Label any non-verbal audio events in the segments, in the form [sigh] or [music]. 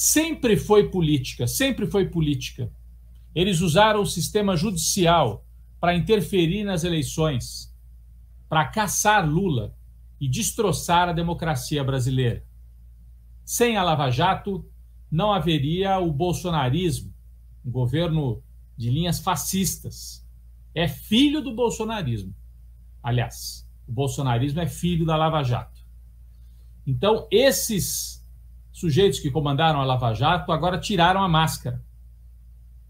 sempre foi política, sempre foi política. Eles usaram o sistema judicial para interferir nas eleições, para caçar Lula e destroçar a democracia brasileira. Sem a Lava Jato, não haveria o bolsonarismo, um governo de linhas fascistas. É filho do bolsonarismo. Aliás, o bolsonarismo é filho da Lava Jato. Então, esses sujeitos que comandaram a Lava Jato agora tiraram a máscara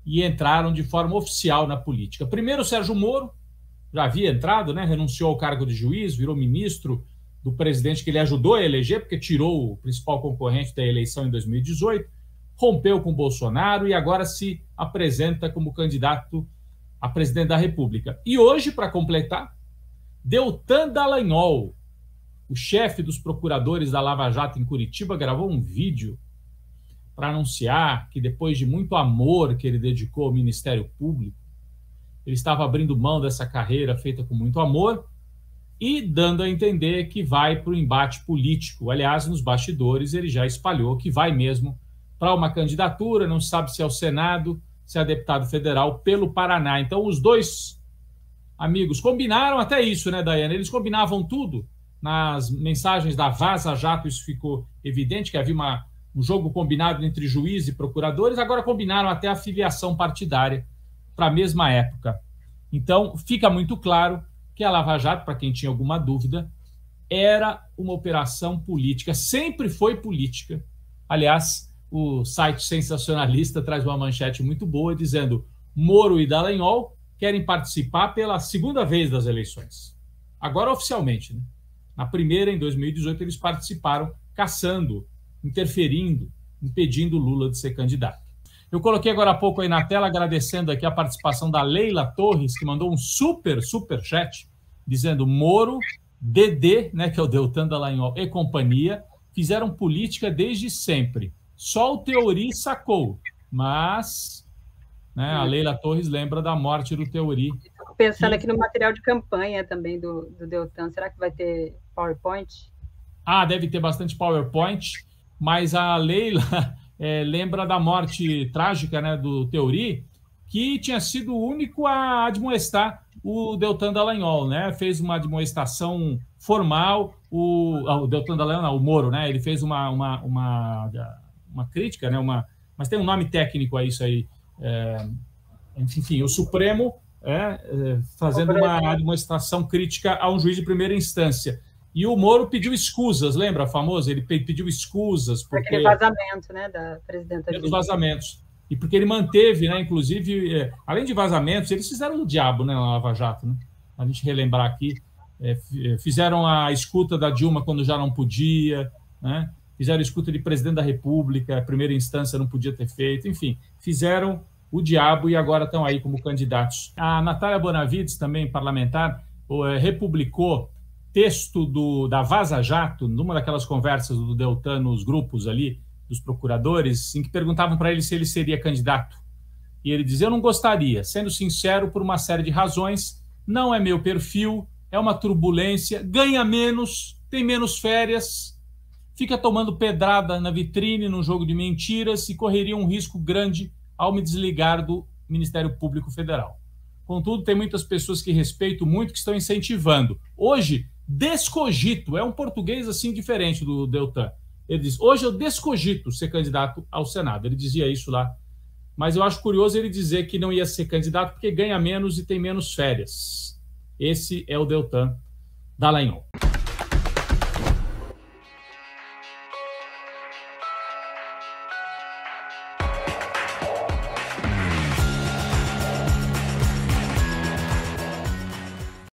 e entraram de forma oficial na política. Primeiro, o Sérgio Moro, já havia entrado, né, renunciou ao cargo de juiz, virou ministro do presidente que ele ajudou a eleger, porque tirou o principal concorrente da eleição em 2018, rompeu com Bolsonaro e agora se apresenta como candidato a presidente da República. E hoje, para completar, Deltan Dallagnol, o chefe dos procuradores da Lava Jato em Curitiba gravou um vídeo para anunciar que, depois de muito amor que ele dedicou ao Ministério Público, ele estava abrindo mão dessa carreira feita com muito amor e dando a entender que vai para o embate político. Aliás, nos bastidores, ele já espalhou que vai mesmo para uma candidatura, não sabe se é o Senado, se é deputado federal pelo Paraná. Então, os dois amigos combinaram até isso, né, Daiane? Eles combinavam tudo nas mensagens da Vaza Jato, isso ficou evidente, que havia uma, um jogo combinado entre juiz e procuradores, agora combinaram até a filiação partidária para a mesma época. Então, fica muito claro que a Lava Jato, para quem tinha alguma dúvida, era uma operação política, sempre foi política. Aliás, o site sensacionalista traz uma manchete muito boa dizendo: Moro e Dallagnol querem participar pela segunda vez das eleições. Agora oficialmente, né? Na primeira, em 2018, eles participaram caçando, interferindo, impedindo Lula de ser candidato. Eu coloquei agora há pouco aí na tela, agradecendo aqui a participação da Leila Torres, que mandou um super, super chat, dizendo Moro, DD, né, que é o Deltan Dallagnol e companhia, fizeram política desde sempre. Só o Teori sacou, mas né, a hum. Leila Torres lembra da morte do Teori pensando aqui no material de campanha também do, do Deltan. Será que vai ter PowerPoint? Ah, deve ter bastante PowerPoint, mas a Leila é, [laughs] lembra da morte trágica né, do Teori, que tinha sido o único a admoestar o Deltan Dallagnol, né? Fez uma admoestação formal, o, ah, o Deltan Dallagnol, o Moro, né? Ele fez uma, uma, uma, uma crítica, né? Uma, mas tem um nome técnico a isso aí. É, enfim, o Supremo é, é, fazendo uma, demonstração crítica a um juiz de primeira instância. E o Moro pediu escusas, lembra a famosa? Ele pediu escusas. Porque... Aquele vazamento, né, da presidenta. Pelos vazamentos. E porque ele manteve, né, inclusive, é, além de vazamentos, eles fizeram o diabo né, na Lava Jato, né? a gente relembrar aqui. É, é, fizeram a escuta da Dilma quando já não podia, né? fizeram a escuta de presidente da República, primeira instância não podia ter feito, enfim, fizeram o diabo e agora estão aí como candidatos. A Natália Bonavides, também parlamentar, eh, republicou texto do, da Vaza Jato, numa daquelas conversas do Deltan nos grupos ali, dos procuradores, em que perguntavam para ele se ele seria candidato. E ele dizia: Eu não gostaria, sendo sincero, por uma série de razões, não é meu perfil, é uma turbulência, ganha menos, tem menos férias, fica tomando pedrada na vitrine num jogo de mentiras e correria um risco grande ao me desligar do Ministério Público Federal. Contudo, tem muitas pessoas que respeito muito que estão incentivando. Hoje, descogito, é um português assim diferente do Deltan. Ele diz: Hoje eu descogito ser candidato ao Senado. Ele dizia isso lá. Mas eu acho curioso ele dizer que não ia ser candidato porque ganha menos e tem menos férias. Esse é o Deltan Dallagnol.